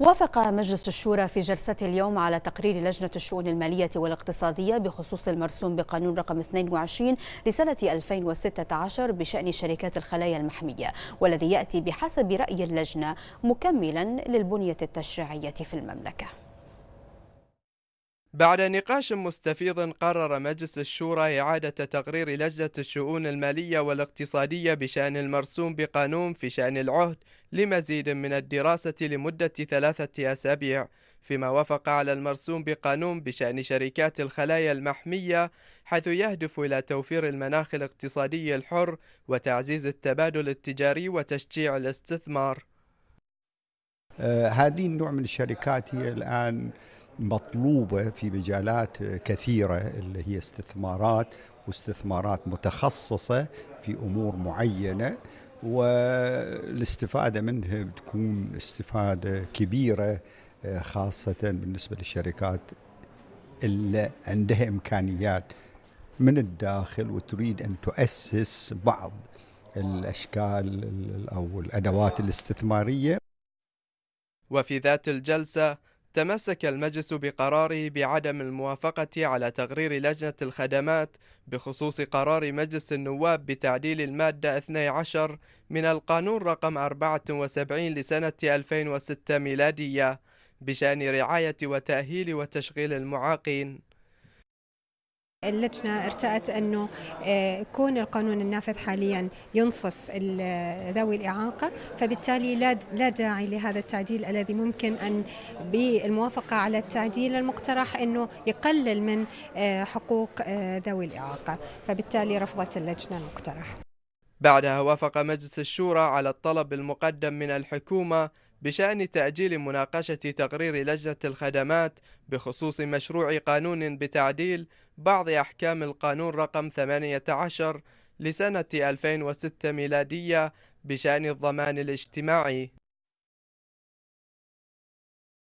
وافق مجلس الشورى في جلسة اليوم على تقرير لجنة الشؤون المالية والاقتصادية بخصوص المرسوم بقانون رقم 22 لسنة 2016 بشأن شركات الخلايا المحمية والذي يأتي بحسب رأي اللجنة مكملا للبنية التشريعية في المملكة بعد نقاش مستفيض قرر مجلس الشورى إعادة تقرير لجنة الشؤون المالية والاقتصادية بشأن المرسوم بقانون في شأن العهد لمزيد من الدراسة لمدة ثلاثة أسابيع فيما وافق على المرسوم بقانون بشأن شركات الخلايا المحمية حيث يهدف إلى توفير المناخ الاقتصادي الحر وتعزيز التبادل التجاري وتشجيع الاستثمار آه، هذه النوع من الشركات هي الآن مطلوبة في مجالات كثيرة اللي هي استثمارات واستثمارات متخصصة في أمور معينة والاستفادة منها بتكون استفادة كبيرة آه، خاصة بالنسبة للشركات اللي عندها إمكانيات من الداخل وتريد أن تؤسس بعض الأشكال أو الأدوات الاستثمارية وفي ذات الجلسة تمسك المجلس بقراره بعدم الموافقة على تقرير لجنة الخدمات بخصوص قرار مجلس النواب بتعديل المادة 12 من القانون رقم 74 لسنة 2006 ميلادية بشأن رعاية وتأهيل وتشغيل المعاقين اللجنة ارتأت أنه يكون آه، القانون النافذ حاليا ينصف ذوي الإعاقة فبالتالي لا داعي لهذا التعديل الذي ممكن أن بالموافقة على التعديل المقترح أنه يقلل من آه، حقوق آه، ذوي الإعاقة فبالتالي رفضت اللجنة المقترح بعدها وافق مجلس الشورى على الطلب المقدم من الحكومة بشأن تأجيل مناقشة تقرير لجنة الخدمات بخصوص مشروع قانون بتعديل بعض أحكام القانون رقم 18 لسنة 2006 ميلادية بشأن الضمان الاجتماعي